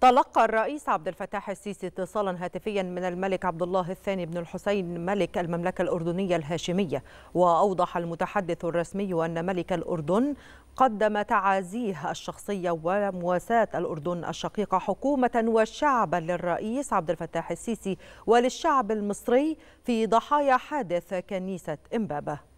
تلقى الرئيس عبد الفتاح السيسي اتصالا هاتفيا من الملك عبد الله الثاني بن الحسين ملك المملكة الأردنية الهاشمية وأوضح المتحدث الرسمي أن ملك الأردن قدم تعازيه الشخصية ومواساة الأردن الشقيقة حكومة وشعبا للرئيس عبد الفتاح السيسي وللشعب المصري في ضحايا حادث كنيسة إمبابة